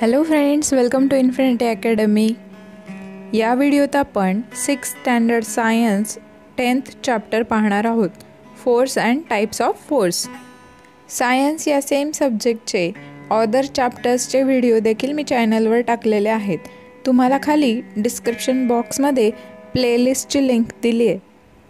Hello friends welcome to infinity academy या व्हिडिओत आपण six standard science tenth chapter पाहणार आहोत force and types of force science या सेम सब्जेक्टचे ऑदर चॅप्टर्सचे व्हिडिओ देखील मी चॅनलवर टाकलेले आहेत तुम्हाला खाली डिस्क्रिप्शन बॉक्समध्ये प्लेलिस्टची लिंक दिली आहे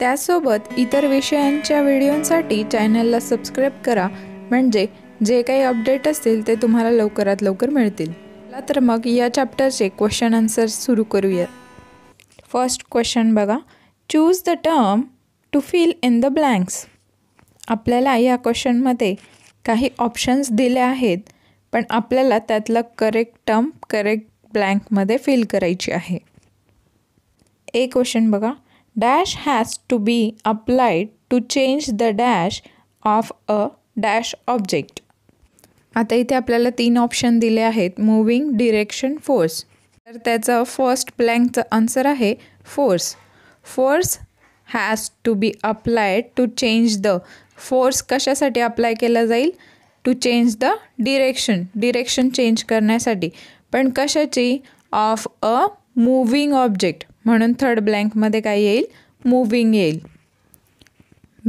त्यासोबत इतर विषयांच्या व्हिडिओंसाठी चॅनलला सबस्क्राईब करा म्हणजे जे काही अपडेट असतील ते तुम्हाला लवकरात लवकर मिळतील चला तर मग या चॅप्टरचे क्वेश्चन आन्सर सुरू करूया फर्स्ट क्वेश्चन बघा choose the term to fill in the blanks आपल्याला या क्वेश्चनमध्ये काही ऑप्शन्स दिले आहेत पण आपल्याला त्यातलं करेक्ट टर्म करेक्ट ब्लँकमध्ये फिल करायची आहे ए क्वेश्चन बघा dash has to be applied to change the dash of a dash object आता इथे आपल्याला तीन ऑप्शन दिले आहेत मूविंग डिरेक्शन फोर्स तर त्याचं फर्स्ट ब्लँकचं आन्सर आहे force force has to be applied to change the force कशासाठी अप्लाय केला जाईल to change the direction direction change करण्यासाठी पण कशाची ऑफ अ मूविंग ऑब्जेक्ट म्हणून थर्ड ब्लँकमध्ये काय येईल मूविंग येईल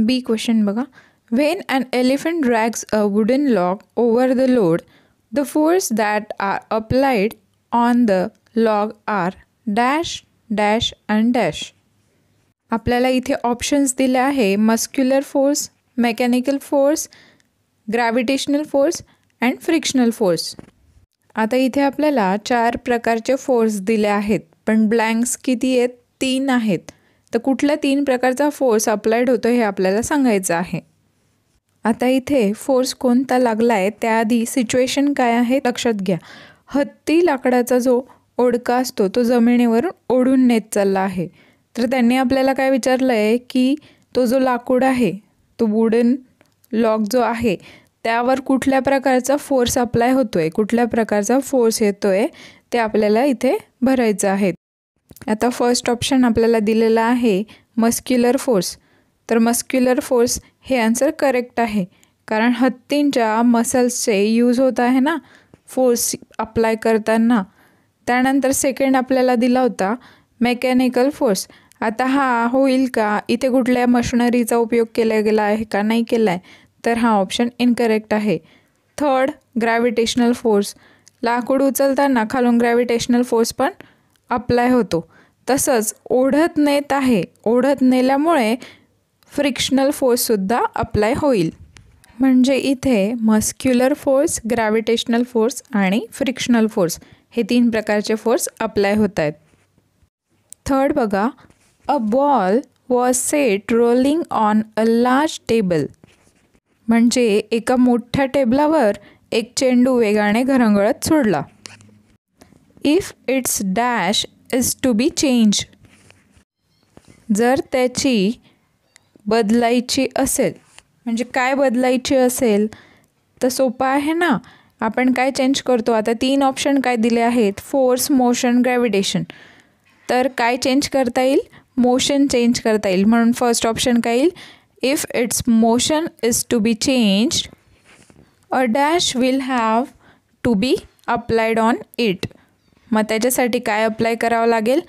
बी क्वेश्चन बघा When an elephant drags a wooden log over the load, the force that are applied on the log are dash dash and dash आपल्याला इथे options दिले आहे muscular force mechanical force gravitational force and frictional force आता इथे आपल्याला चार प्रकारचे force दिले आहेत पण ब्लँक्स किती आहेत तीन आहेत तर कुठल्या तीन प्रकारचा फोर्स अप्लाईड होतो हे आपल्याला सांगायचं आहे आता इथे फोर्स कोणता लागला आहे त्याआधी सिच्युएशन काय आहे लक्षात घ्या हत्ती लाकडाचा जो ओढका असतो तो जमिनीवर ओढून नेत चालला आहे तर त्यांनी आपल्याला काय विचारलं आहे की तो जो लाकूड आहे तो वुडन लॉक जो आहे त्यावर कुठल्या प्रकारचा फोर्स अप्लाय होतो आहे कुठल्या प्रकारचा फोर्स येतो आहे ते आपल्याला इथे भरायचं आहे आता फर्स्ट ऑप्शन आपल्याला दिलेला आहे मस्क्युलर फोर्स तर मस्क्युलर फोर्स हे आन्सर करेक्ट आहे कारण हत्तींच्या मसल्सचे यूज होत आहे ना फोर्स अप्लाय करताना त्यानंतर सेकंड आपल्याला दिला होता मेकॅनिकल फोर्स आता हा होईल का इथे कुठल्या मशनरीचा उपयोग केला गेला आहे का नाही केला आहे तर हा ऑप्शन इनकरेक्ट आहे थर्ड ग्रॅव्हिटेशनल फोर्स लाकूड उचलताना खालून ग्रॅव्हिटेशनल फोर्स पण अप्लाय होतो तसंच ओढत नेत आहे ओढत नेल्यामुळे फ्रिक्शनल फोर्ससुद्धा अप्लाय होईल म्हणजे इथे मस्क्युलर फोर्स ग्रॅव्हिटेशनल फोर्स आणि फ्रिक्शनल फोर्स हे तीन प्रकारचे फोर्स अप्लाय होत आहेत थर्ड बघा a ball was set rolling on a large table म्हणजे एका मोठ्या टेबलावर एक चेंडू वेगाने घरंगळत सोडला if its dash is to be change जर त्याची बदलायची असेल म्हणजे काय बदलायची असेल तर सोपं आहे ना आपण काय चेंज करतो आता तीन ऑप्शन काय दिले आहेत फोर्स मोशन ग्रॅव्हिटेशन तर काय चेंज करता येईल मोशन चेंज करता येईल म्हणून फर्स्ट ऑप्शन काय येईल if its motion is to be change a dash will have to be applied on it मग त्याच्यासाठी काय अप्लाय करावं लागेल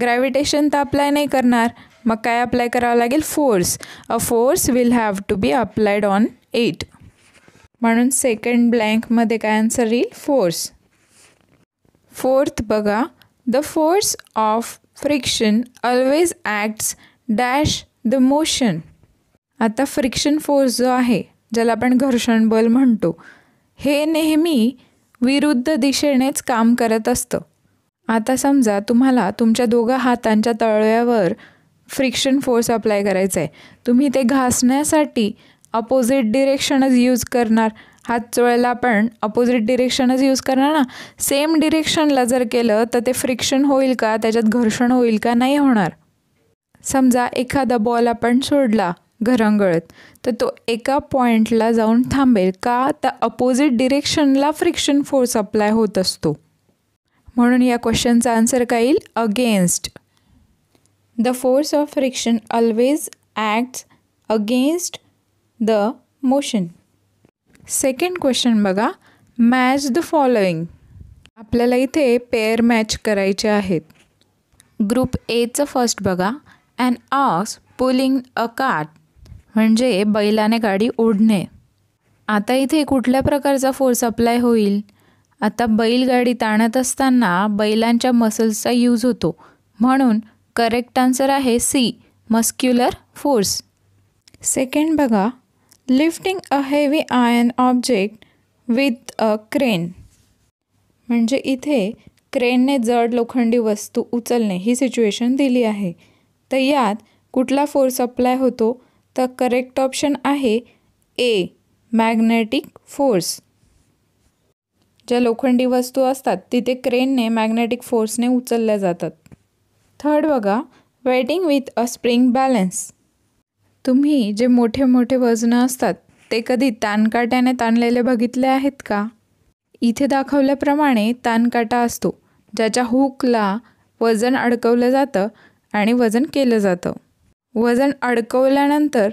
ग्रॅव्हिटेशन तर अप्लाय नाही करणार मग काय अप्लाय करावं लागेल force a force will have to be applied on it म्हणून सेकंड ब्लँकमध्ये काय आन्सर येईल फोर्स फोर्थ बघा the force of friction always acts dash the motion आता फ्रिक्शन फोर्स जो आहे ज्याला आपण घर्षण बल म्हणतो हे नेहमी विरुद्ध दिशेनेच काम करत असतं आता समजा तुम्हाला तुमच्या दोघा हातांच्या तळव्यावर फ्रिक्शन फोर्स अप्लाय करायचा आहे तुम्ही ते घासण्यासाठी अपोजिट डिरेक्शनच यूज करणार हात चोळायला आपण अपोजिट डिरेक्शनच यूज करणार ना सेम डिरेक्शनला जर केलं तर ते फ्रिक्शन होईल का त्याच्यात घर्षण होईल का नाही होणार समजा एखादा बॉल आपण सोडला घरंगळत तर तो एका पॉईंटला जाऊन थांबेल का तर अपोजिट डिरेक्शनला फ्रिक्शन फोर्स अप्लाय होत असतो म्हणून या क्वेश्चनचा आन्सर काय येईल against the force of friction always act against the motion second question बघा मॅच द फॉलोईंग आपल्याला इथे पेअर मॅच करायचे आहेत ग्रुप एचं फर्स्ट बघा and ox pulling a cart म्हणजे बैलाने गाडी ओढणे आता इथे कुठल्या प्रकारचा फोर्स अप्लाय होईल आता बैलगाडी ताणत असताना बैलांच्या मसल्सचा यूज होतो म्हणून करेक्ट आन्सर आहे सी मस्क्युलर फोर्स सेकंड बघा lifting a heavy iron object with a crane म्हणजे इथे क्रेनने जड लोखंडी वस्तू उचलणे ही सिच्युएशन दिली आहे तर यात कुठला फोर्स अप्लाय होतो तर करेक्ट ऑप्शन आहे ए मॅग्नेटिक फोर्स ज्या लोखंडी वस्तू असतात तिथे क्रेनने मॅग्नेटिक फोर्सने उचलल्या जातात थर्ड बघा weighting with a spring balance तुम्ही जे मोठे मोठे वजनं असतात ते कधी तानकाट्याने ताणलेले बघितले आहेत का इथे दाखवल्याप्रमाणे तानकाटा असतो ज्याच्या हुकला वजन अडकवलं जातं आणि वजन केलं जातं वजन अडकवल्यानंतर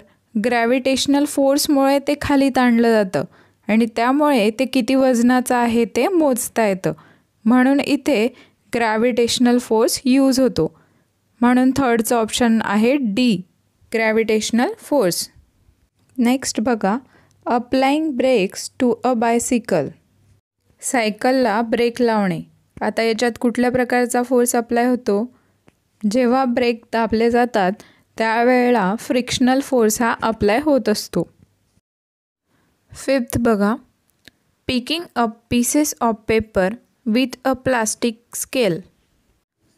ग्रॅव्हिटेशनल फोर्समुळे ते खाली ताणलं जातं आणि त्यामुळे ते किती वजनाचं आहे ते मोजता येतं म्हणून इथे ग्रॅव्हिटेशनल फोर्स यूज होतो म्हणून थर्डचं ऑप्शन आहे डी ग्रॅव्हिटेशनल फोर्स नेक्स्ट बघा applying brakes to a bicycle सायकलला ब्रेक लावणे आता याच्यात कुठल्या प्रकारचा फोर्स अप्लाय होतो जेव्हा ब्रेक दाबले जातात त्यावेळेला फ्रिक्शनल फोर्स हा अप्लाय होत असतो फिफ्थ बघा picking up pieces of paper with a plastic scale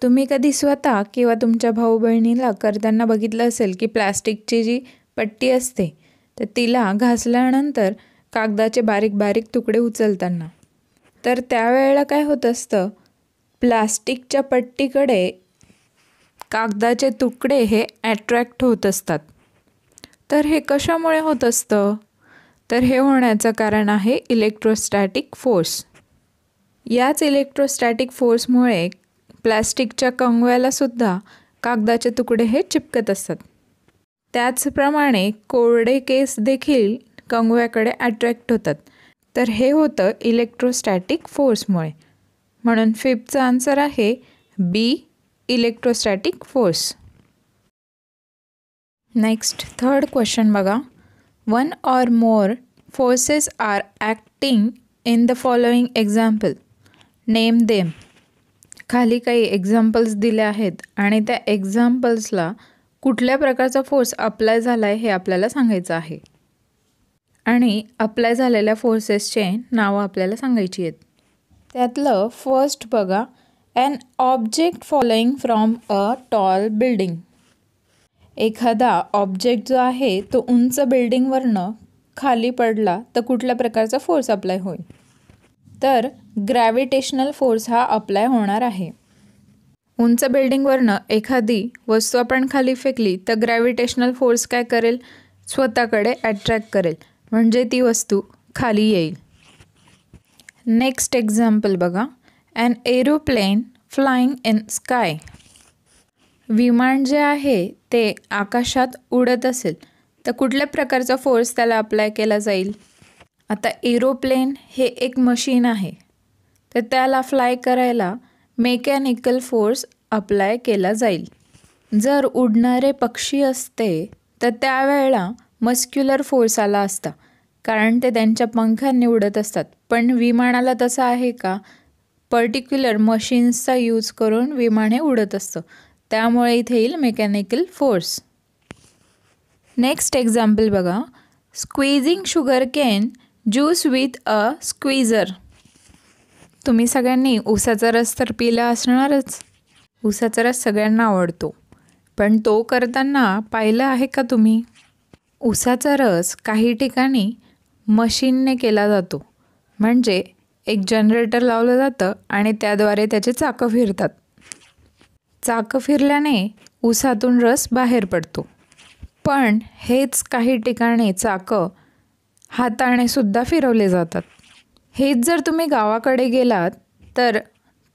तुम्ही कधी स्वतः किंवा तुमच्या भाऊ बहिणीला करताना बघितलं असेल की प्लॅस्टिकची जी पट्टी असते तर तिला घासल्यानंतर कागदाचे बारीक बारीक तुकडे उचलताना तर त्यावेळेला काय होत असतं प्लॅस्टिकच्या पट्टीकडे कागदाचे तुकडे हे ॲट्रॅक्ट होत असतात तर हे कशामुळे होत असतं तर हे होण्याचं कारण आहे इलेक्ट्रोस्टॅटिक फोर्स याच इलेक्ट्रोस्टॅटिक फोर्समुळे प्लॅस्टिकच्या कंगव्यालासुद्धा कागदाचे तुकडे हे चिपकत असतात त्याचप्रमाणे कोरडे केस देखील कंगव्याकडे अट्रॅक्ट होतात तर हे होतं इलेक्ट्रोस्टॅटिक फोर्समुळे म्हणून फिफ्थचा आन्सर आहे B electrostatic force next third question बघा one or more forces are acting in the following example name them खाली काही एक्झाम्पल्स दिल्या आहेत आणि त्या एक्झाम्पल्सला कुठल्या प्रकारचा फोर्स अप्लाय झाला आहे हे आपल्याला सांगायचं आहे आणि अप्लाय झालेल्या फोर्सेसचे नावं आपल्याला सांगायची आहेत त्यातलं फर्स्ट बघा an object following from a tall building एखादा ऑब्जेक्ट जो आहे तो उंच बिल्डिंगवरनं खाली पडला तर कुठल्या प्रकारचा फोर्स अप्लाय होईल तर ग्रॅव्हिटेशनल फोर्स हा अप्लाय होणार आहे उंच बिल्डिंगवरनं एखादी वस्तू आपण खाली फेकली तर ग्रॅव्हिटेशनल फोर्स काय करेल स्वतःकडे अट्रॅक्ट करेल म्हणजे ती वस्तू खाली येईल नेक्स्ट एक्झाम्पल बघा and aeroplane flying in sky विमान जे आहे ते आकाशात उडत असेल तर कुठल्या प्रकारचा फोर्स त्याला अप्लाय केला जाईल आता एरोप्लेन हे एक मशीन आहे तर त्याला फ्लाय करायला मेकॅनिकल फोर्स अप्लाय केला जाईल जर उडणारे पक्षी असते तर त्यावेळेला मस्क्युलर फोर्स आला असता कारण ते त्यांच्या पंखांनी उडत असतात पण विमानाला तसं आहे का पर्टिक्युलर मशीन्सचा यूज करून विमान हे उडत असतं त्यामुळे इथे येईल मेकॅनिकल फोर्स नेक्स्ट एक्झाम्पल बघा squeezing sugar cane juice with a squeezer तुम्ही सगळ्यांनी ऊसाचा रस तर पिला असणारच ऊसाचा रस सगळ्यांना आवडतो पण तो करताना पाहिलं आहे का तुम्ही ऊसाचा रस काही ठिकाणी मशीनने केला जातो म्हणजे एक जनरेटर लावलं जातं आणि त्याद्वारे त्याचे चाकं फिरतात चाकं फिरल्याने ऊसातून रस बाहेर पडतो पण हेच काही ठिकाणी चाकं हाताने सुद्धा फिरवले जातात हेच जर तुम्ही गावाकडे गेलात तर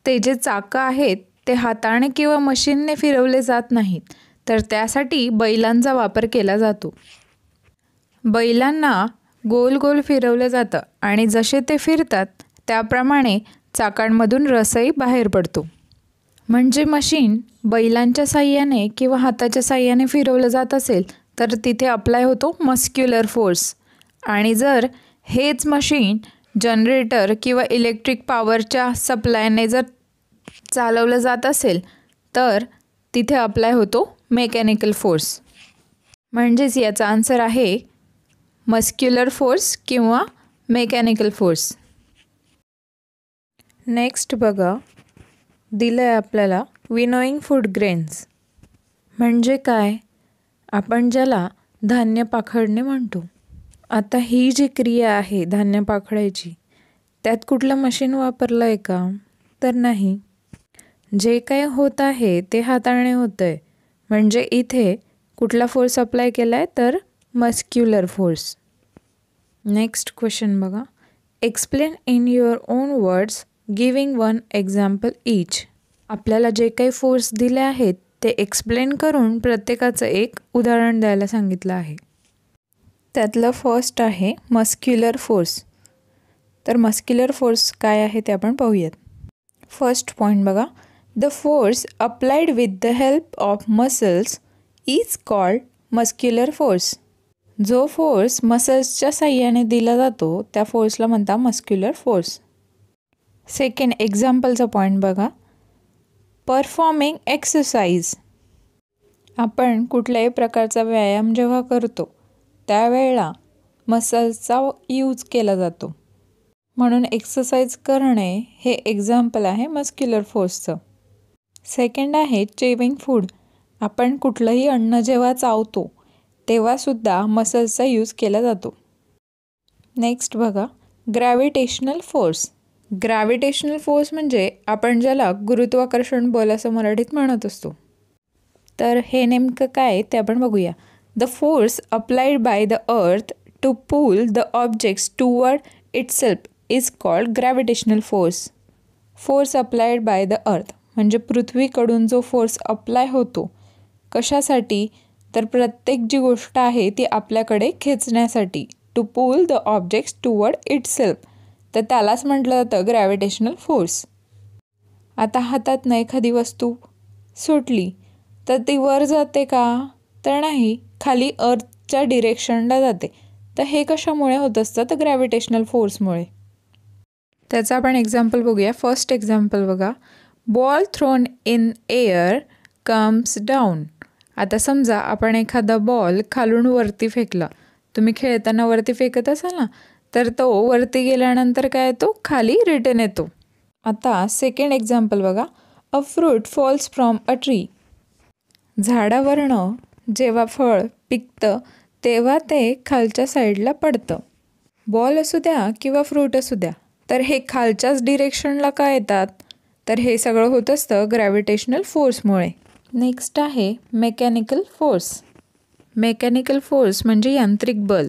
ते जे चाकं आहेत ते हाताने किंवा मशीनने फिरवले जात नाहीत तर त्यासाठी बैलांचा वापर केला जातो बैलांना गोल गोल फिरवलं जातं आणि जसे ते फिरतात त्याप्रमाणे चाकांमधून रसही बाहेर पडतो म्हणजे मशीन बैलांच्या साह्याने किंवा हाताच्या साह्याने फिरवलं जात असेल तर तिथे अप्लाय होतो मस्क्युलर फोर्स आणि जर हेच मशीन जनरेटर किंवा इलेक्ट्रिक पॉवरच्या सप्लायने जर चालवलं जात असेल तर तिथे अप्लाय होतो मेकॅनिकल फोर्स म्हणजेच याचा आन्सर आहे मस्क्युलर फोर्स किंवा मेकॅनिकल फोर्स नेक्स्ट बघा दिलं आहे आपल्याला विनोईंग फूड ग्रेन्स म्हणजे काय आपण ज्याला धान्य पाखडणे म्हणतो आता ही जी क्रिया आहे धान्य पाखडायची त्यात कुठलं मशीन वापरलं आहे का तर नाही जे काय होत आहे ते हाताळणे होतं आहे म्हणजे इथे कुठला फोर्स अप्लाय केला आहे तर मस्क्युलर फोर्स नेक्स्ट क्वेश्चन बघा explain in your own words giving one example each आपल्याला जे काही फोर्स दिले आहेत ते एक्सप्लेन करून प्रत्येकाचं एक उदाहरण द्यायला सांगितलं आहे त्यातलं फर्स्ट आहे मस्क्युलर फोर्स तर मस्क्युलर फोर्स काय आहे ते आपण पाहूयात फर्स्ट पॉईंट बघा the force applied with the help of muscles is called muscular force जो फोर्स मसल्सच्या साह्याने दिला जातो त्या फोर्सला म्हणता मस्क्युलर फोर्स सेकंड एक्झाम्पलचा पॉईंट बघा परफॉर्मिंग एक्सरसाइज आपण कुठल्याही प्रकारचा व्यायाम जेव्हा करतो त्यावेळेला मसल्सचा यूज केला जातो म्हणून एक्सरसाइज करणे हे एक्झाम्पल आहे मस्क्युलर फोर्सचं सेकंड आहे चेविंग फूड आपण कुठलंही अन्न जेव्हा चावतो तेव्हासुद्धा मसल्सचा यूज केला जातो नेक्स्ट बघा ग्रॅव्हिटेशनल फोर्स ग्रॅव्हिटेशनल फोर्स म्हणजे आपण ज्याला गुरुत्वाकर्षण बोल असं मराठीत म्हणत असतो तर हे नेमकं काय ते आपण बघूया the force applied by the earth to pull the objects toward itself is called gravitational force force applied by the earth म्हणजे पृथ्वीकडून जो फोर्स अप्लाय होतो कशासाठी तर प्रत्येक जी गोष्ट आहे ती आपल्याकडे खेचण्यासाठी to pull the objects toward itself तर त्यालाच म्हटलं जातं ग्रॅव्हिटेशनल फोर्स आता हातातनं एखादी वस्तू सुटली तर ती वर जाते का तर नाही खाली अर्थच्या डिरेक्शनला जाते तर हे कशामुळे होत असतं तर ग्रॅव्हिटेशनल फोर्समुळे त्याचं आपण एक्झाम्पल बघूया फर्स्ट एक्झाम्पल बघा ball thrown in air comes down आता समजा आपण एखादा बॉल खालून वरती फेकला तुम्ही खेळताना वरती फेकत असाल ना तर तो वरती गेल्यानंतर काय येतो खाली रिटर्न येतो आता सेकंड एक्झाम्पल बघा a fruit falls from a tree झाडावरनं जेव्हा फळ पिकतं तेव्हा ते खालच्या साईडला पडतं बॉल असू द्या किंवा फ्रूट असू द्या तर हे खालच्याच डिरेक्शनला का येतात तर हे सगळं होत असतं ग्रॅव्हिटेशनल फोर्समुळे नेक्स्ट आहे मेकॅनिकल फोर्स मेकॅनिकल फोर्स म्हणजे यांत्रिक बल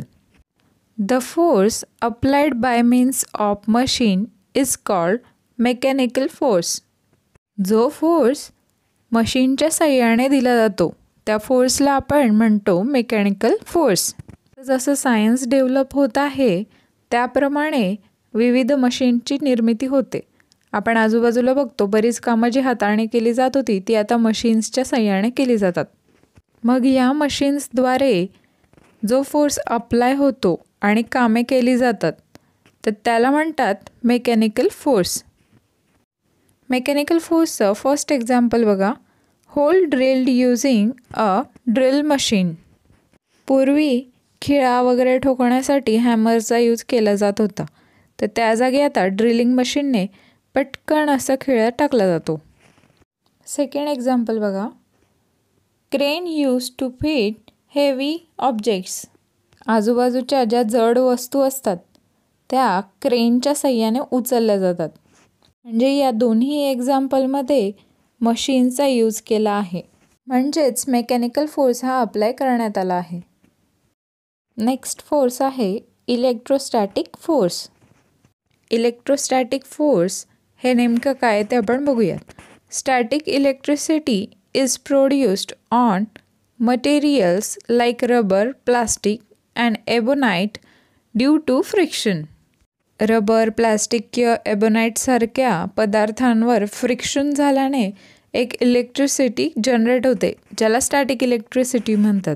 the force applied by means of machine is called mechanical force जो फोर्स मशीनच्या सहाय्याने दिला जातो त्या फोर्सला आपण म्हणतो मेकॅनिकल फोर्स जसं सायन्स डेव्हलप होत आहे त्याप्रमाणे विविध मशीनची निर्मिती होते आपण आजूबाजूला बघतो बरीच कामं जी हाताळणी केली जात होती ती आता मशीन्सच्या सह्याने केली जातात मग या मशीन्सद्वारे जो फोर्स अप्लाय होतो आणि कामे केली जातात तर त्याला म्हणतात मेकॅनिकल फोर्स मेकॅनिकल फोर्सचं फर्स्ट एक्झाम्पल बघा hole drilled using a drill machine पूर्वी खिळा वगैरे ठोकण्यासाठी हॅमरचा यूज केला जात होता तर त्या जागी आता ड्रिलिंग मशीनने पटकन असा खिळा टाकला जातो सेकंड एक्झाम्पल बघा crane use to fit heavy objects आजूबाजूच्या ज्या जड वस्तू असतात त्या क्रेनच्या सह्याने उचलल्या जातात म्हणजे या दोन्ही एक्झाम्पलमध्ये मशीनचा यूज केला आहे म्हणजेच मेकॅनिकल फोर्स हा अप्लाय करण्यात आला आहे नेक्स्ट फोर्स आहे इलेक्ट्रोस्टॅटिक फोर्स इलेक्ट्रोस्टॅटिक फोर्स हे नेमकं काय ते आपण बघूयात static electricity is produced on materials like rubber plastic and ebonite due to friction rubber plastic किंवा एबोनाईटसारख्या पदार्थांवर फ्रिक्शन झाल्याने एक इलेक्ट्रिसिटी जनरेट होते ज्याला स्टॅटिक इलेक्ट्रिसिटी म्हणतात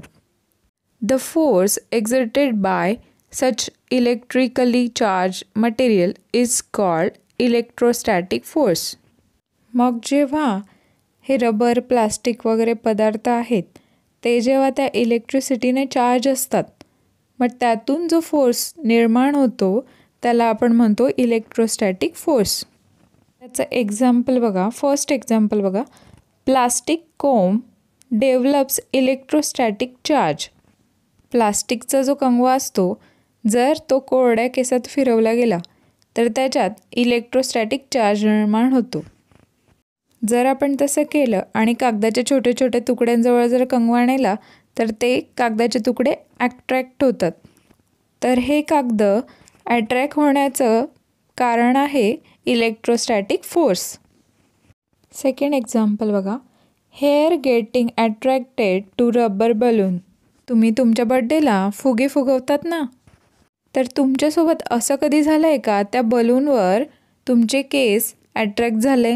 the force exerted by such electrically charge material is called electrostatic force मग जेव्हा हे रबर प्लास्टिक वगैरे पदार्थ आहेत ते जेव्हा त्या इलेक्ट्रिसिटीने चार्ज असतात मग त्यातून जो फोर्स निर्माण होतो त्याला आपण म्हणतो इलेक्ट्रोस्टॅटिक फोर्स त्याचं एक्झाम्पल बघा फर्स्ट एक्झाम्पल बघा plastic comb develops electrostatic charge प्लास्टिकचा जो कंगवा असतो जर तो कोरड्या केसात फिरवला गेला तर त्याच्यात इलेक्ट्रोस्टॅटिक चार्ज निर्माण होतो जर आपण तसं केलं आणि कागदाच्या छोट्या छोट्या तुकड्यांजवळ जर कंगवा नेला तर ते कागदाचे तुकडे ॲट्रॅक्ट होतात तर हे कागद अट्रॅक्ट होण्याचं कारण आहे इलेक्ट्रोस्टॅटिक फोर्स सेकंड एक्झाम्पल बघा hair getting attracted to rubber balloon तुम्ही तुमच्या बड्डेला फुगे फुगवतात ना तर तुमच्यासोबत असं कधी झालं आहे का त्या बलूनवर तुमचे केस अट्रॅक्ट झाले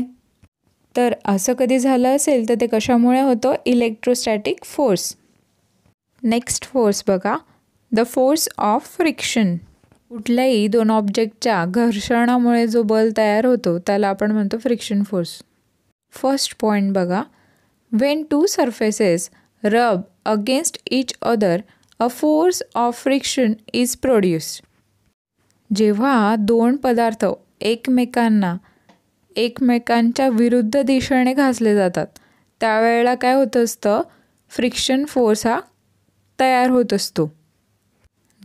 तर असं कधी झालं असेल तर ते कशामुळे होतं इलेक्ट्रोस्टॅटिक फोर्स नेक्स्ट फोर्स बघा द फोर्स ऑफ फ्रिक्शन कुठल्याही दोन ऑब्जेक्टच्या घर्षणामुळे जो बल तयार होतो त्याला आपण म्हणतो फ्रिक्शन फोर्स फर्स्ट पॉईंट बघा when two surfaces rub against each other a force of friction is produced जेव्हा दोन पदार्थ एकमेकांना एकमेकांच्या विरुद्ध दिशेने घासले जातात त्यावेळेला काय होत असतं फ्रिक्शन फोर्स हा तयार होत असतो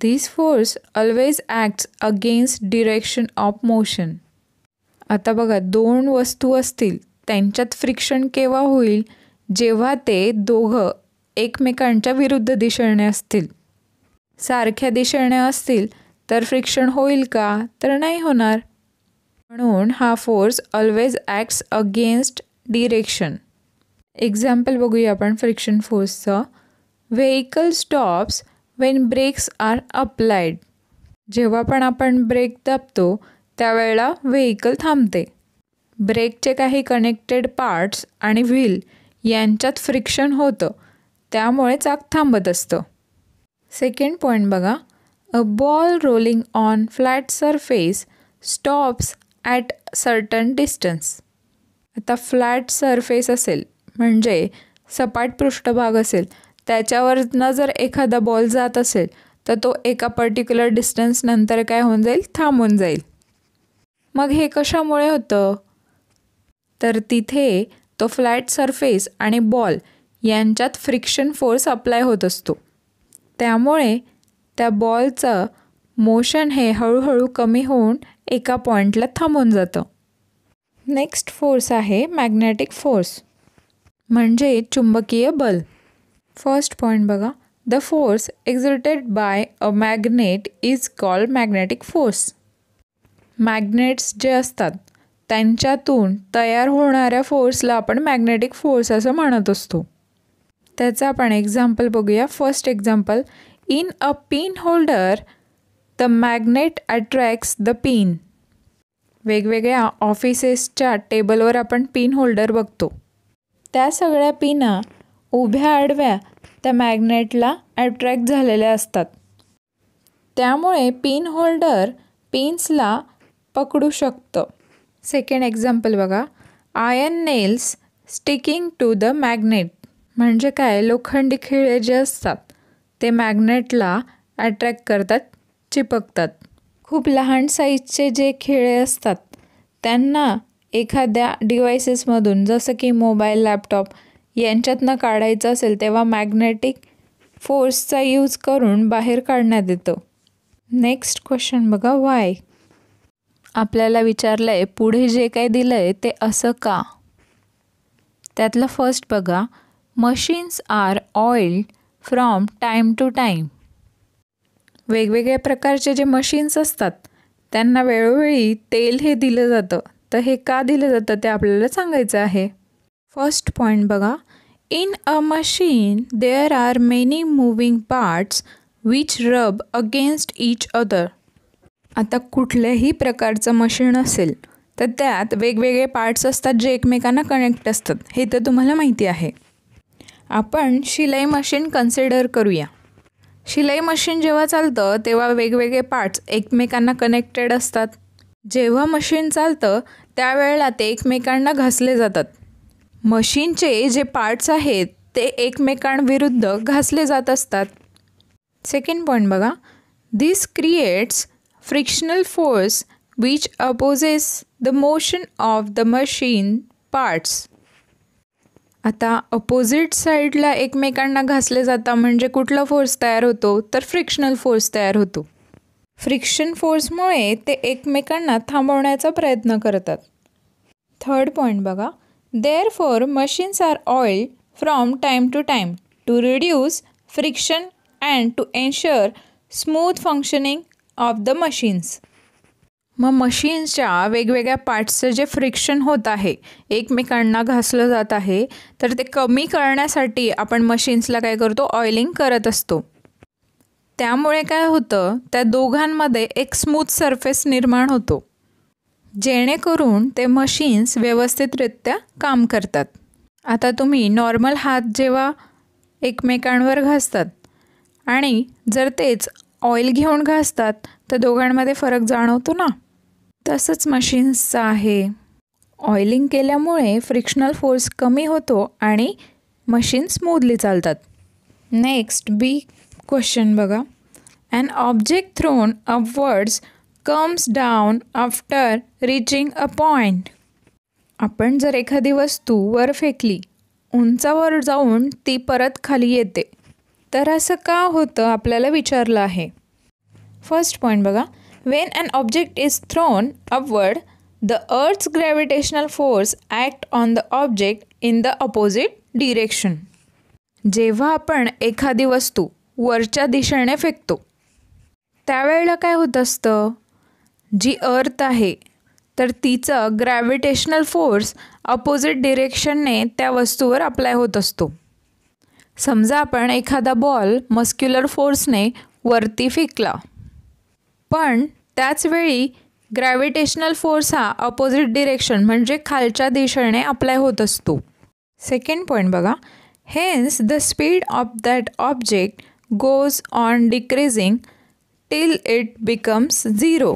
This force always acts against direction of motion आता बघा दोन वस्तू असतील त्यांच्यात फ्रिक्शन केव्हा होईल जेव्हा ते दोघं एकमेकांच्या विरुद्ध दिशेने असतील सारख्या दिशेने असतील तर फ्रिक्शन होईल का तर नाही होणार म्हणून हा force always acts against direction example बघूया आपण फ्रिक्शन फोर्सचं vehicle stops when brakes are applied जेव्हा पण आपण ब्रेक दाबतो त्यावेळेला व्हेकल थांबते ब्रेकचे काही कनेक्टेड पार्ट्स आणि व्हील यांच्यात फ्रिक्शन होतं त्यामुळे चाक थांबत असतं सेकंड पॉईंट बघा a ball rolling on flat surface stops at certain distance आता फ्लॅट सरफेस असेल म्हणजे सपाट पृष्ठभाग असेल त्याच्यावरनं जर एखादा बॉल जात असेल तर तो एका पर्टिक्युलर डिस्टन्सनंतर काय होऊन जाईल थांबून जाईल मग हे कशामुळे होतं तर तिथे तो फ्लॅट सरफेस आणि बॉल यांच्यात फ्रिक्शन फोर्स अप्लाय होत असतो त्यामुळे त्या बॉलचं मोशन हे हळूहळू कमी होऊन एका पॉईंटला थांबून जातं नेक्स्ट फोर्स आहे मॅग्नेटिक फोर्स म्हणजे चुंबकीय बल फर्स्ट पॉईंट बघा the force exerted by a magnet is called magnetic force magnets जे असतात त्यांच्यातून तयार होणाऱ्या फोर्सला आपण मॅग्नेटिक फोर्स असं म्हणत असतो त्याचं आपण एक्झाम्पल बघूया first example in a pin holder the magnet attracts the pin वेगवेगळ्या ऑफिसेसच्या टेबलवर आपण पिन होल्डर बघतो त्या सगळ्या पिना उभ्या आडव्या त्या मॅग्नेटला ॲट्रॅक्ट झालेल्या असतात त्यामुळे पिन होल्डर पिन्सला पकडू शकतं सेकंड एक्झाम्पल बघा iron nails sticking to the magnet म्हणजे काय लोखंडी खिळे जे असतात ते मॅग्नेटला ॲट्रॅक्ट करतात चिपकतात खूप लहान साईजचे जे खिळे असतात त्यांना एखाद्या डिव्हायसेसमधून जसं की मोबाईल लॅपटॉप यांच्यातनं काढायचं असेल तेव्हा मॅग्नेटिक फोर्सचा यूज करून बाहेर काढण्यात येतो नेक्स्ट क्वेश्चन बघा वाय आपल्याला विचारलं आहे पुढे जे काय दिलं आहे ते असं का त्यातलं फर्स्ट बघा machines are oil from time to time वेगवेगळ्या प्रकारचे जे मशीन्स असतात त्यांना वेळोवेळी तेल हे दिलं जातं तर हे का दिलं जातं ते आपल्याला सांगायचं आहे फर्स्ट पॉईंट बघा in a machine there are many moving parts which rub against each other आता कुठल्याही प्रकारचं मशीन असेल तर त्यात वेगवेगळे पार्ट्स असतात जे एकमेकांना कनेक्ट असतात हे तर तुम्हाला माहिती आहे आपण शिलाई मशीन कन्सिडर करूया शिलाई मशीन जेव्हा चालतं तेव्हा वेगवेगळे पार्ट्स एकमेकांना कनेक्टेड असतात जेव्हा मशीन चालतं त्यावेळेला ते एकमेकांना घासले जातात मशीनचे जे पार्ट्स आहेत ते एकमेकांविरुद्ध घासले जात असतात सेकंड पॉईंट बघा this creates frictional force which opposes the motion of the machine parts आता अपोजिट साईडला एकमेकांना घासले जाता म्हणजे कुठला फोर्स तयार होतो तर फ्रिक्शनल फोर्स तयार होतो फ्रिक्शन फोर्समुळे ते एकमेकांना थांबवण्याचा प्रयत्न करतात थर्ड पॉईंट बघा Therefore, machines are oiled from time to time to reduce friction and to ensure smooth functioning of the machines मग मशीन्सच्या वेगवेगळ्या पार्ट्सचं जे फ्रिक्शन होत आहे एकमेकांना घासलं जात आहे तर ते कमी करण्यासाठी आपण मशीन्सला काय करतो ऑइलिंग करत असतो त्यामुळे काय होतं त्या दोघांमध्ये एक स्मूथ सरफेस निर्माण होतो जेणेकरून ते मशीन्स व्यवस्थितरित्या काम करतात आता तुम्ही नॉर्मल हात जेव्हा एकमेकांवर घासतात आणि जर तेच ऑइल घेऊन घासतात तर दोघांमध्ये फरक जाणवतो ना तसंच मशीन्सचा आहे ऑइलिंग केल्यामुळे फ्रिक्शनल फोर्स कमी होतो आणि मशीन स्मूदली चालतात नेक्स्ट बी क्वेश्चन बघा and object thrown upwards comes down after reaching a point आपण जर एखादी वस्तू वर फेकली उंचावर जाऊन ती परत खाली येते तर असं का होतं आपल्याला विचारलं आहे फर्स्ट पॉईंट बघा when an object is thrown upward the earth's gravitational force act on the object in the opposite direction जेव्हा आपण एखादी वस्तू वरच्या दिशेने फेकतो त्यावेळेला काय होत असतं जी अर्थ आहे तर तिचं ग्रॅव्हिटेशनल फोर्स अपोजिट डिरेक्शनने त्या वस्तूवर अप्लाय होत असतो समजा आपण एखादा बॉल मस्क्युलर फोर्सने वरती फेकला पण त्याचवेळी ग्रॅव्हिटेशनल फोर्स हा अपोजिट डिरेक्शन म्हणजे खालच्या दिशेने अप्लाय होत असतो सेकंड पॉईंट बघा hence the speed of that object goes on decreasing till it becomes zero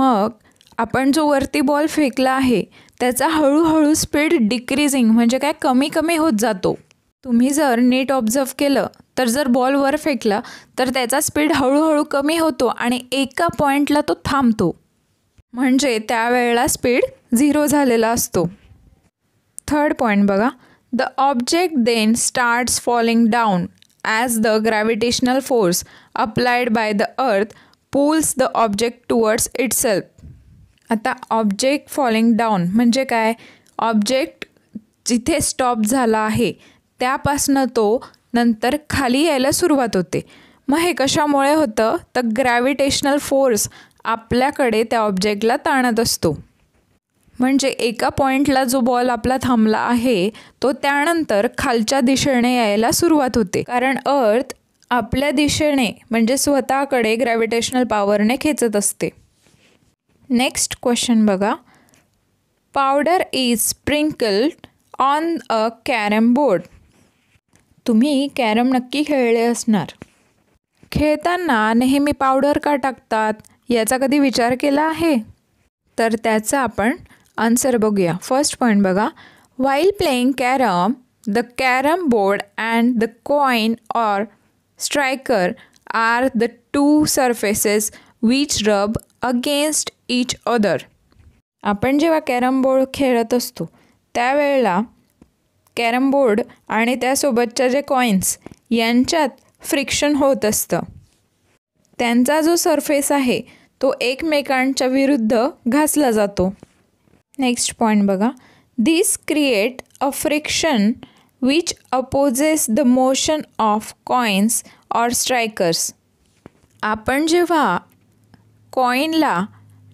मग आपण जो वरती बॉल फेकला आहे त्याचा हळूहळू स्पीड डिक्रीजिंग म्हणजे काय कमी कमी होत जातो तुम्ही जर नीट ऑब्झर्व केलं तर जर बॉल वर फेकला तर त्याचा स्पीड हळूहळू कमी होतो आणि एका पॉईंटला तो थांबतो म्हणजे त्यावेळेला स्पीड झिरो झालेला असतो थर्ड पॉईंट बघा the object then starts falling down as the gravitational force applied by the earth pulls the object towards itself आता ऑब्जेक्ट फॉलिंग डाऊन म्हणजे काय ऑब्जेक्ट जिथे स्टॉप झाला आहे त्यापासनं तो नंतर खाली यायला सुरुवात होते मग हे कशामुळे होतं तर ग्रॅव्हिटेशनल फोर्स आपल्याकडे त्या ऑब्जेक्टला ताणत असतो म्हणजे एका पॉईंटला जो बॉल आपला थांबला आहे तो त्यानंतर खालच्या दिशेने यायला सुरुवात होते कारण अर्थ आपल्या दिशेने म्हणजे स्वतःकडे ग्रॅव्हिटेशनल पॉवरने खेचत असते नेक्स्ट क्वेश्चन बघा powder is sprinkled on a carrom board तुम्ही कॅरम नक्की खेळले असणार खेळताना नेहमी पावडर का टाकतात याचा कधी विचार केला आहे तर त्याचा आपण आन्सर बघूया फर्स्ट पॉईंट बघा while playing carrom the carrom board and the coin or striker are the two surfaces which rub against each other. आपण जेव्हा कॅरम बोर्ड खेळत असतो त्यावेळेला कॅरम बोर्ड आणि त्यासोबतच्या जे कॉइन्स यांच्यात फ्रिक्शन होत असतं त्यांचा जो सरफेस आहे तो एकमेकांच्या विरुद्ध घासला जातो नेक्स्ट पॉईंट बघा this create a friction which opposes the motion of coins or strikers. आपण जेव्हा कॉईनला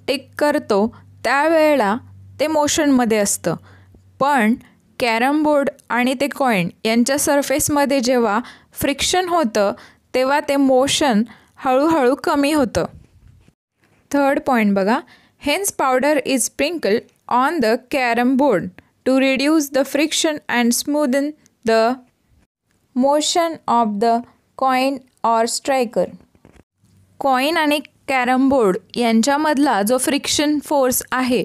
टिक करतो त्यावेळेला ते मोशनमध्ये असतं पण कॅरम बोर्ड आणि ते कॉईन यांच्या सरफेसमध्ये जेव्हा फ्रिक्शन होतं तेव्हा ते मोशन हळूहळू कमी होतं थर्ड पॉईंट बघा hence powder is sprinkle on the carrom board to reduce the friction and smoothen the motion of the coin or striker coin आणि कॅरमबोर्ड यांच्यामधला जो फ्रिक्शन फोर्स आहे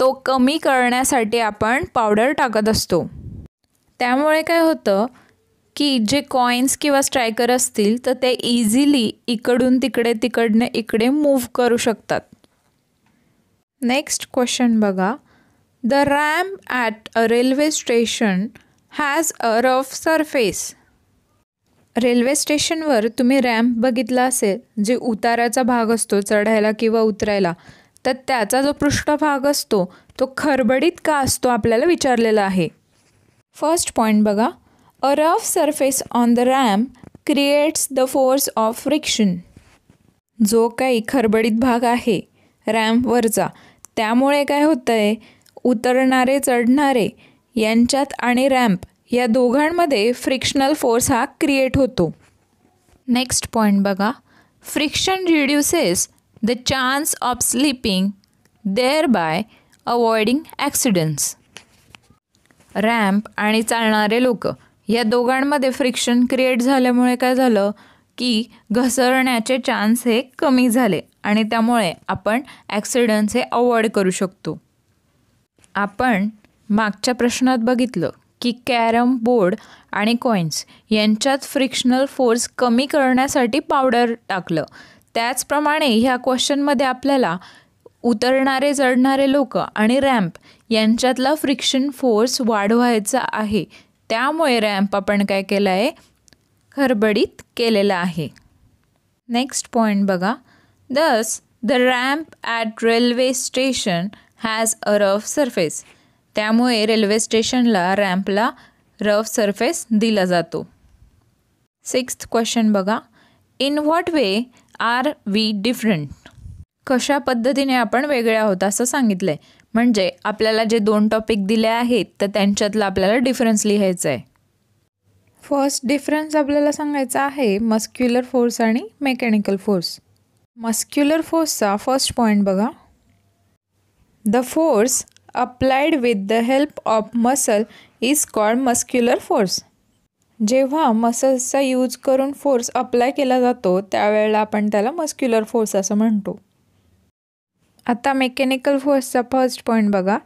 तो कमी करण्यासाठी आपण पावडर टाकत असतो त्यामुळे काय होतं की जे कॉइन्स किंवा स्ट्रायकर असतील तर ते इझिली इकडून तिकडे तिकडनं इकडे मूव्ह करू शकतात नेक्स्ट क्वेश्चन बघा the ramp at a railway station has a rough surface railway स्टेशनवर तुम्ही रॅम्प बघितला असेल जे उताराचा भाग असतो चढायला किंवा उतरायला तर त्याचा जो पृष्ठभाग असतो तो खरबडीत का असतो आपल्याला विचारलेला आहे फर्स्ट पॉईंट बघा a rough surface on the ramp creates the force of friction जो काही खरबडीत भाग आहे रॅम्पवरचा त्यामुळे काय होतं आहे उतरणारे चढणारे यांच्यात आणि रॅम्प या दोघांमध्ये फ्रिक्शनल फोर्स हा क्रिएट होतो नेक्स्ट पॉईंट बघा friction reduces the chance of slipping thereby avoiding accidents ramp आणि चालणारे लोक या दोघांमध्ये फ्रिक्शन क्रिएट झाल्यामुळे काय झालं की घसरण्याचे चान्स हे कमी झाले आणि त्यामुळे आपण ॲक्सिडेंट्स हे अवॉइड करू शकतो आपण मागच्या प्रश्नात बघितलं की कॅरम बोर्ड आणि कॉइन्स यांच्यात फ्रिक्शनल फोर्स कमी करण्यासाठी पावडर टाकलं त्याचप्रमाणे ह्या क्वेश्चनमध्ये आपल्याला उतरणारे जडणारे लोक आणि रॅम्प यांच्यातला फ्रिक्शन फोर्स वाढवायचा आहे त्यामुळे रॅम्प आपण काय केलं आहे खरबडीत केलेला आहे नेक्स्ट पॉईंट बघा thus the ramp at railway station has a rough surface त्यामुळे रेल्वे स्टेशनला रॅम्पला रफ सरफेस दिला जातो सिक्स्थ क्वेश्चन बघा in what way are we different कशा पद्धतीने आपण वेगळे आहोत असं सांगितलं आहे म्हणजे आपल्याला जे दोन टॉपिक दिले आहेत तर त्यांच्यातला आपल्याला डिफरन्स लिहायचा आहे फर्स्ट डिफरन्स आपल्याला सांगायचा आहे मस्क्युलर फोर्स आणि मेकॅनिकल फोर्स मस्क्युलर फोर्सचा फर्स्ट पॉईंट बघा the force applied with the help of muscle is called muscular force जेव्हा मसल्सचा यूज करून फोर्स अप्लाय केला जातो त्यावेळेला आपण त्याला मस्क्युलर फोर्स असं म्हणतो आता मेकॅनिकल फोर्सचा फर्स्ट पॉईंट बघा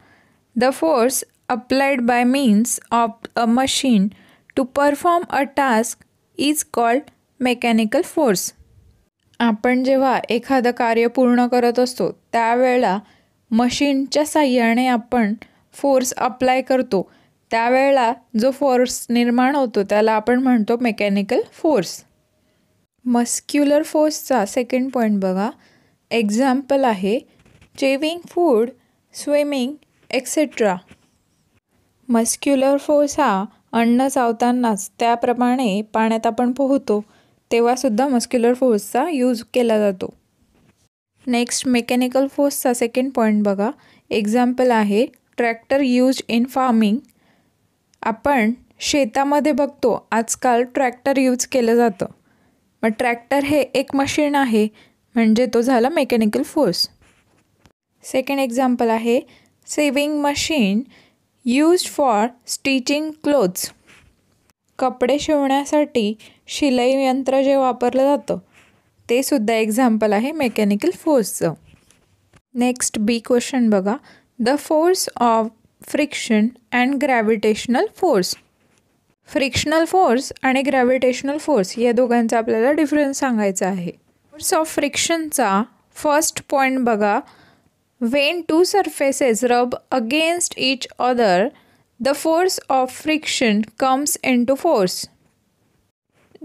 the force applied by means of a machine to perform a task is called mechanical force आपण जेव्हा एखादं कार्य पूर्ण करत असतो त्यावेळेला मशीनच्या साह्याने आपण फोर्स अप्लाय करतो त्यावेळेला जो फोर्स निर्माण होतो त्याला आपण म्हणतो मेकॅनिकल फोर्स मस्क्युलर फोर्सचा सेकंड पॉईंट बघा एक्झाम्पल आहे chewing food swimming etcetera muscular force हा अन्न चावतानाच त्याप्रमाणे पाण्यात आपण पोहतो तेव्हासुद्धा मस्क्युलर फोर्सचा यूज केला जातो नेक्स्ट मेकॅनिकल फोर्सचा सेकंड पॉईंट बघा एक्झाम्पल आहे ट्रॅक्टर यूज इन फार्मिंग आपण शेतामध्ये बघतो आजकाल ट्रॅक्टर यूज केलं जातं मग ट्रॅक्टर हे एक मशीन आहे म्हणजे तो झाला मेकॅनिकल फोर्स सेकंड एक्झाम्पल आहे sewing machine use for stitching clothes कपडे शिवण्यासाठी शिलाई यंत्र जे वापरलं जातं ते सुद्धा एक्झाम्पल आहे मेकॅनिकल फोर्सचं नेक्स्ट बी क्वेश्चन बघा the force of friction and gravitational force frictional force आणि ग्रॅव्हिटेशनल फोर्स या दोघांचा आपल्याला डिफरन्स सांगायचा आहे फोर्स ऑफ फ्रिक्शनचा फर्स्ट पॉईंट बघा when two surfaces rub against each other the force of friction comes into force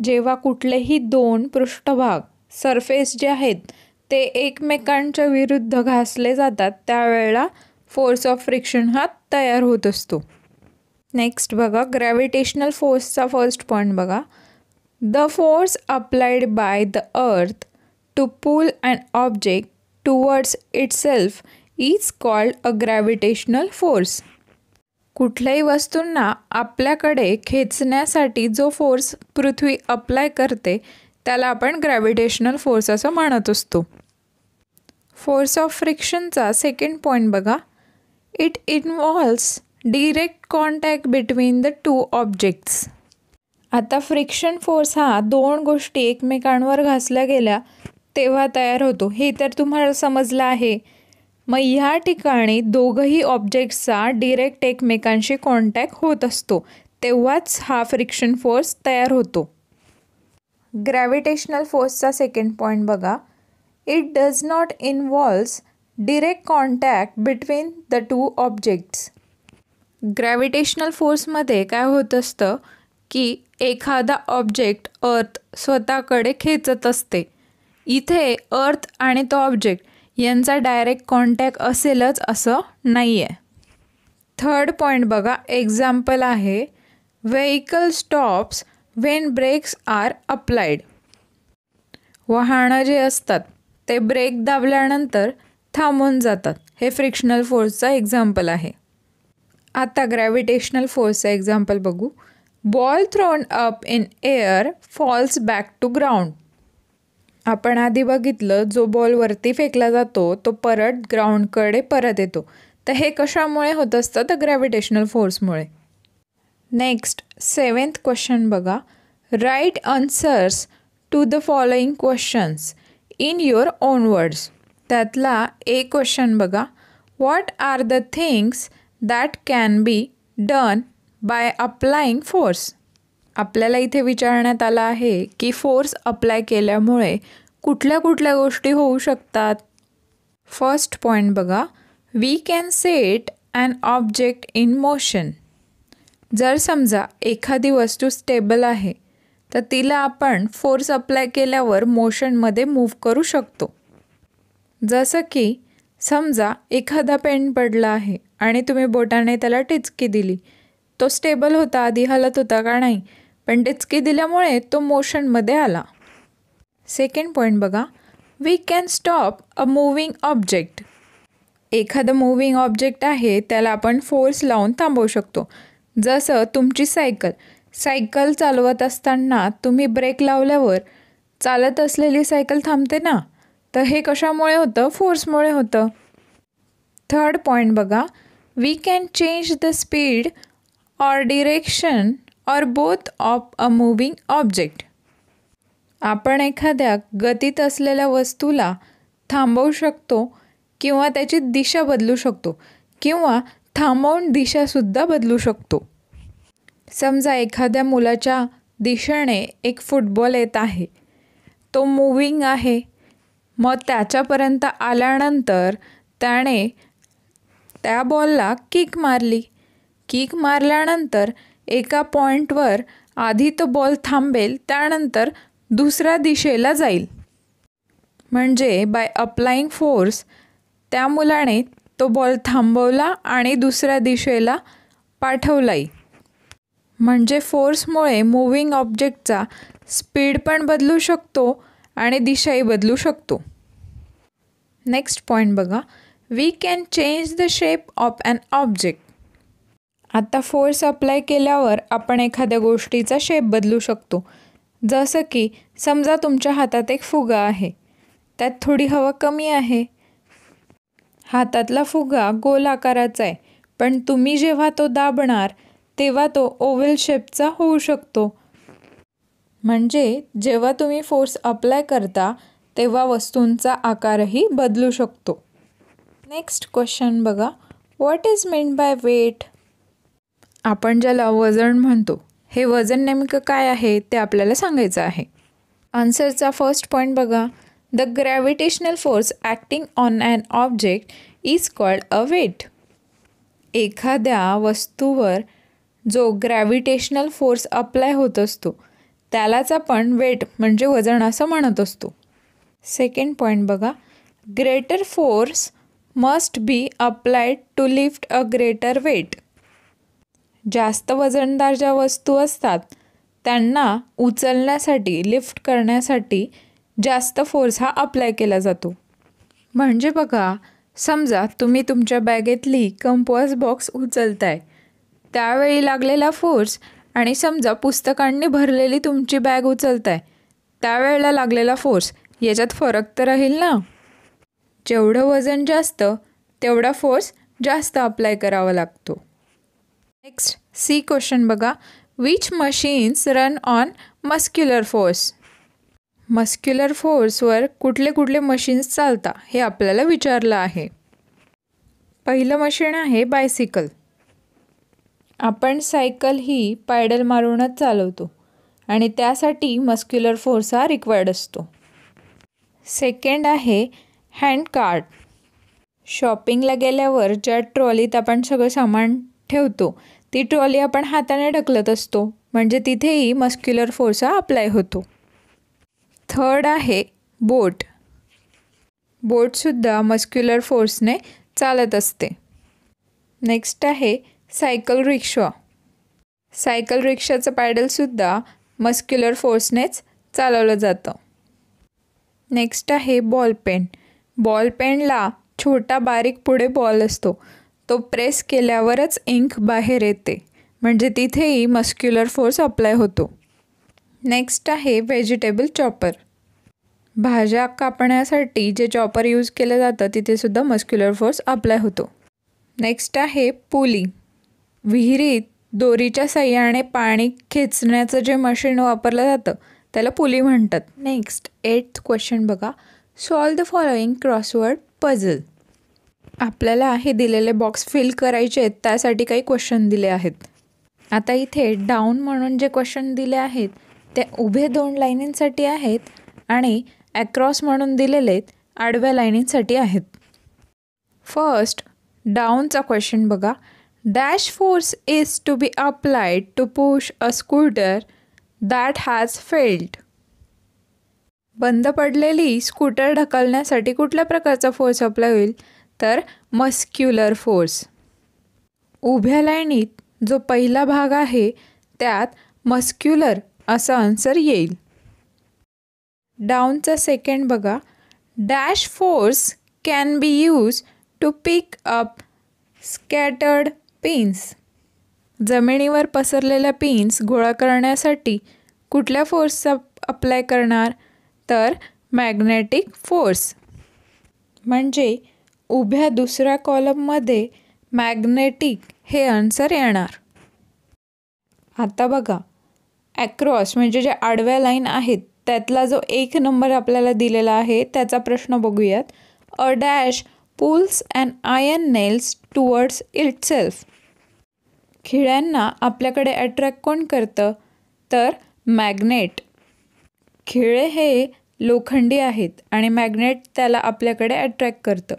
जेव्हा कुठलेही दोन पृष्ठभाग सरफेस जे आहेत ते एकमेकांच्या विरुद्ध घासले जातात त्यावेळेला फोर्स ऑफ फ्रिक्शन हा तयार होत असतो नेक्स्ट बघा ग्रॅव्हिटेशनल फोर्सचा फर्स्ट पॉईंट बघा the force applied by the earth to pull and object towards itself is called a gravitational force कुठल्याही वस्तूंना आपल्याकडे खेचण्यासाठी जो फोर्स पृथ्वी अप्लाय करते त्याला आपण ग्रॅव्हिटेशनल फोर्स असं म्हणत असतो फोर्स ऑफ फ्रिक्शनचा सेकंड पॉईंट बघा it involves direct contact between the two objects आता फ्रिक्शन फोर्स हा दोन गोष्टी एकमेकांवर घासल्या गेल्या तेव्हा तयार होतो हे तर तुम्हाला समजलं आहे मग ह्या ठिकाणी दोघंही ऑब्जेक्ट्सचा डिरेक्ट एकमेकांशी कॉन्टॅक्ट होत असतो तेव्हाच हा फ्रिक्शन फोर्स तयार होतो ग्रॅव्हिटेशनल फोर्सचा सेकंड पॉईंट बघा it does not involves direct contact between the two objects gravitational फोर्समध्ये काय होत असतं की एखादा ऑब्जेक्ट अर्थ स्वतःकडे खेचत असते इथे अर्थ आणि तो ऑब्जेक्ट यांचा डायरेक्ट कॉन्टॅक्ट असेलच असं नाही आहे थर्ड पॉईंट बघा एक्झाम्पल आहे vehicle stops when brakes are applied वहाणं जे असतात ते ब्रेक दाबल्यानंतर थांबून जातात हे फ्रिक्शनल फोर्सचं एक्झाम्पल आहे आता ग्रॅव्हिटेशनल फोर्सचं एक्झाम्पल बघू ball thrown up in air falls back to ground आपण आधी बघितलं जो बॉल वरती फेकला जातो तो परत ग्राउंडकडे परत येतो तर हे कशामुळे होत असतं तर ग्रॅव्हिटेशनल फोर्समुळे नेक्स्ट सेवन्थ क्वेश्चन बघा write answers to the following questions in your own words त्यातला ए क्वेश्चन बघा what are the things that can be done by applying force आपल्याला इथे विचारण्यात आलं आहे की फोर्स अप्लाय केल्यामुळे कुठल्या कुठल्या गोष्टी होऊ शकतात फर्स्ट पॉईंट बघा we can set and object in motion जर समजा एखादी वस्तू स्टेबल आहे तर तिला आपण फोर्स अप्लाय केल्यावर मोशनमध्ये मूव्ह करू शकतो जसं की समजा एखादा पेन पडला आहे आणि तुम्ही बोटाने त्याला टिचकी दिली तो स्टेबल होता आधी हलत होता का नाही पण टिचकी दिल्यामुळे तो मोशनमध्ये आला सेकंड पॉईंट बघा we can stop a moving object एखादं मूव्हिंग ऑब्जेक्ट आहे त्याला आपण फोर्स लावून थांबवू शकतो जसं तुमची सायकल सायकल चालवत असताना तुम्ही ब्रेक लावल्यावर चालत असलेली सायकल थांबते ना तर हे कशामुळे होतं फोर्समुळे होतं थर्ड पॉईंट बघा we can change the speed or direction or both of a moving object आपण एखाद्या गतीत असलेल्या वस्तूला थांबवू शकतो किंवा त्याची दिशा बदलू शकतो किंवा थांबवून दिशासुद्धा बदलू शकतो समजा एखाद्या मुलाच्या दिशेने एक फुटबॉल येत आहे तो मूविंग आहे मग त्याच्यापर्यंत आल्यानंतर त्याने त्या बॉलला किक मारली किक मारल्यानंतर एका पॉईंटवर आधी तो बॉल थांबेल त्यानंतर दुसऱ्या दिशेला जाईल म्हणजे बाय अप्लाइंग फोर्स त्या मुलाने तो बॉल थांबवला आणि दुसऱ्या दिशेला पाठवलाही म्हणजे फोर्समुळे मूव्हिंग ऑब्जेक्टचा स्पीड पण बदलू शकतो आणि दिशाही बदलू शकतो नेक्स्ट पॉईंट बघा we can change the shape of an object आता फोर्स अप्लाय केल्यावर आपण एखाद्या गोष्टीचा शेप बदलू शकतो जसं की समजा तुमच्या हातात एक फुगा आहे त्यात थोडी हवा कमी आहे हातातला फुगा गोल आकाराचा आहे पण तुम्ही जेव्हा तो दाबणार तेव्हा तो ओव्हल शेपचा होऊ शकतो म्हणजे जेव्हा तुम्ही फोर्स अप्लाय करता तेव्हा वस्तूंचा आकारही बदलू शकतो नेक्स्ट क्वेश्चन बघा what is mean by weight आपण ज्याला वजन म्हणतो हे वजन नेमकं काय आहे ते आपल्याला सांगायचं आहे आन्सरचा फर्स्ट पॉईंट बघा the gravitational force acting on an object is called a weight एखाद्या वस्तूवर जो ग्रॅव्हिटेशनल फोर्स अप्लाय होत असतो त्यालाच आपण वेट म्हणजे वजन असं म्हणत असतो सेकंड पॉईंट बघा greater force must be applied to lift a greater weight जास्त वजनदार ज्या वस्तू असतात त्यांना उचलण्यासाठी लिफ्ट करण्यासाठी जास्त फोर्स हा अप्लाय केला जातो म्हणजे बघा समजा तुम्ही तुमच्या बॅगेतली कंपोज बॉक्स उचलताय त्यावेळी लागलेला फोर्स आणि समजा पुस्तकांनी भरलेली तुमची बॅग उचलताय त्यावेळेला लागलेला फोर्स याच्यात फरक तर राहील ना जेवढं वजन जास्त तेवढा फोर्स जास्त अप्लाय करावा लागतो नेक्स्ट सी क्वेश्चन बघा which machines run on muscular force मस्क्युलर फोर्सवर कुठले कुठले मशीन्स चालता हे आपल्याला विचारलं आहे पहिलं मशीन आहे बायसिकल आपण सायकल ही पायडल मारूनच चालवतो आणि त्यासाठी मस्क्युलर फोर्स हा रिक्वायर्ड असतो सेकंड आहे हँड कार्ड शॉपिंगला गेल्यावर ज्या ट्रॉलीत आपण सगळं सामान ठेवतो ती ट्रॉली आपण हाताने ढकलत असतो म्हणजे तिथेही मस्क्युलर फोर्स हा अप्लाय होतो थर्ड आहे बोट बोटसुद्धा मस्क्युलर फोर्सने चालत असते नेक्स्ट आहे सायकल रिक्षा सायकल रिक्षाचं पॅडलसुद्धा मस्क्युलर फोर्सनेच चालवलं जातं नेक्स्ट आहे बॉल पेन बॉल पेनला छोटा बारीक पुढे बॉल असतो तो प्रेस केल्यावरच इंक बाहेर येते म्हणजे तिथेही मस्क्युलर फोर्स अप्लाय होतो नेक्स्ट आहे व्हेजिटेबल चॉपर भाज्या कापण्यासाठी जे चॉपर यूज केलं जातं तिथेसुद्धा मस्क्युलर फोर्स अप्लाय होतो नेक्स्ट आहे पुली विहिरीत दोरीच्या सह्याने पाणी खेचण्याचं जे मशीन वापरलं जातं त्याला पुली म्हणतात नेक्स्ट एट क्वेश्चन बघा solve the following crossword puzzle आपल्याला हे दिलेले बॉक्स फिल करायचे आहेत त्यासाठी काही क्वेश्चन दिले आहेत आता इथे डाऊन म्हणून जे क्वेश्चन दिले आहेत ते उभे दोन लाईनींसाठी आहेत आणि ॲक्रॉस म्हणून दिलेले आडव्या लाईनींसाठी आहेत फर्स्ट डाऊनचा क्वेश्चन बघा dash force is to be applied to push a scooter that has failed बंद पडलेली स्कूटर ढकलण्यासाठी कुठल्या प्रकारचा फोर्स अप्लाय होईल तर मस्क्युलर फोर्स उभ्या लाईनीत जो पहिला भाग आहे त्यात मस्क्युलर असा आन्सर येईल डाऊनचा सेकंड बघा dash force can be use to pick up scattered pins जमिनीवर पसरलेल्या पिन्स गोळा करण्यासाठी कुठल्या फोर्सचा अप्लाय करणार तर मॅग्नेटिक फोर्स म्हणजे उभ्या दुसऱ्या कॉलममध्ये मॅग्नेटिक हे आन्सर येणार आता बघा ॲक्रॉस म्हणजे जे आडव्या लाईन आहेत त्यातला जो एक नंबर आपल्याला दिलेला आहे त्याचा प्रश्न बघूयात a dash pulls and iron nails towards itself खिळ्यांना आपल्याकडे अट्रॅक्ट कोण करतं तर मॅग्नेट खिळे हे लोखंडी आहेत आणि मॅग्नेट त्याला आपल्याकडे अट्रॅक्ट करतं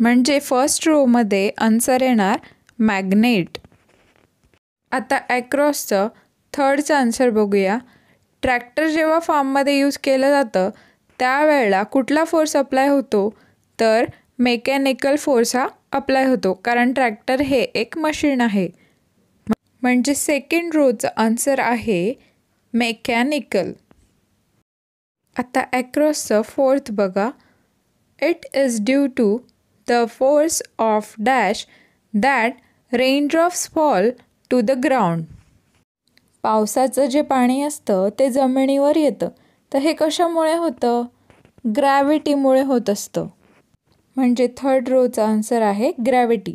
म्हणजे फर्स्ट रोमध्ये आन्सर येणार मॅग्नेट आता ॲक्रॉसचं थर्डचं आन्सर बघूया ट्रॅक्टर जेव्हा फार्ममध्ये यूज केलं जातं त्यावेळेला कुठला फोर्स अप्लाय होतो तर मेकॅनिकल फोर्स हा अप्लाय होतो कारण ट्रॅक्टर हे एक मशीन आहे म्हणजे सेकंड रोचं आन्सर आहे मेकॅनिकल आता ॲक्रॉसचं फोर्थ बघा it is due to the force of dash that raindrops fall to the ground पावसाचं जे पाणी असतं ते जमिनीवर येतं तर हे कशामुळे होतं ग्रॅव्हिटीमुळे होत असतं म्हणजे थर्ड रोचा आन्सर आहे ग्रॅव्हिटी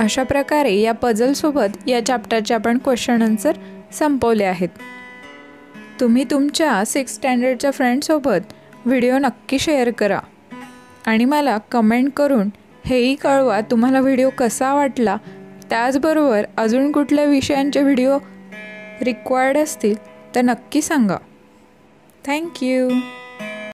अशा प्रकारे या पझलसोबत या चॅप्टरचे आपण क्वेश्चन आन्सर संपवले आहेत तुम्ही तुमच्या सिक्स स्टँडर्डच्या फ्रेंडसोबत व्हिडिओ नक्की शेअर करा आणि मला कमेंट करून हेही कळवा तुम्हाला व्हिडिओ कसा वाटला त्याचबरोबर अजून कुठल्या विषयांचे व्हिडिओ रिक्वायर्ड असतील तर नक्की सांगा थँक्यू